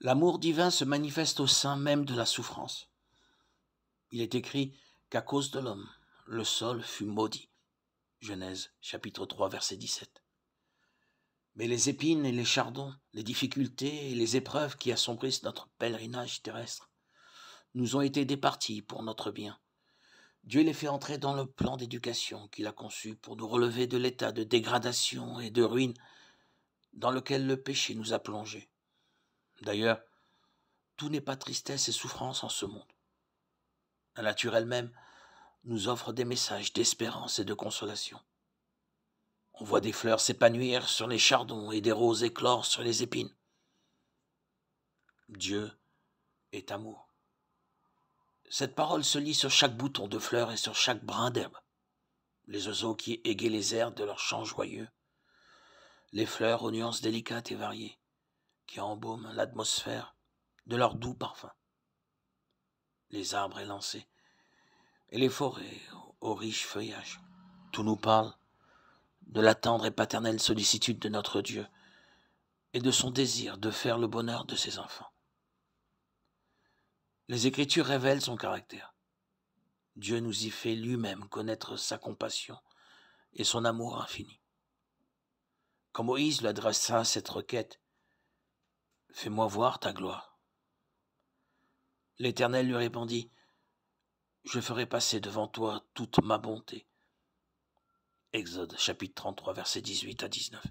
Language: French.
L'amour divin se manifeste au sein même de la souffrance. Il est écrit qu'à cause de l'homme, le sol fut maudit. Genèse chapitre 3 verset 17. Mais les épines et les chardons, les difficultés et les épreuves qui assombrissent notre pèlerinage terrestre, nous ont été départis pour notre bien. Dieu les fait entrer dans le plan d'éducation qu'il a conçu pour nous relever de l'état de dégradation et de ruine dans lequel le péché nous a plongés. D'ailleurs, tout n'est pas tristesse et souffrance en ce monde. La nature elle-même nous offre des messages d'espérance et de consolation. On voit des fleurs s'épanouir sur les chardons et des roses éclore sur les épines. Dieu est amour. Cette parole se lit sur chaque bouton de fleurs et sur chaque brin d'herbe. Les oiseaux qui égayent les airs de leurs chants joyeux, les fleurs aux nuances délicates et variées, qui embaument l'atmosphère de leur doux parfum. Les arbres élancés et les forêts aux riches feuillages, tout nous parle de la tendre et paternelle sollicitude de notre Dieu et de son désir de faire le bonheur de ses enfants. Les Écritures révèlent son caractère. Dieu nous y fait lui-même connaître sa compassion et son amour infini. Quand Moïse lui adressa cette requête, Fais-moi voir ta gloire. L'Éternel lui répondit, Je ferai passer devant toi toute ma bonté. Exode chapitre 33 verset 18 à 19.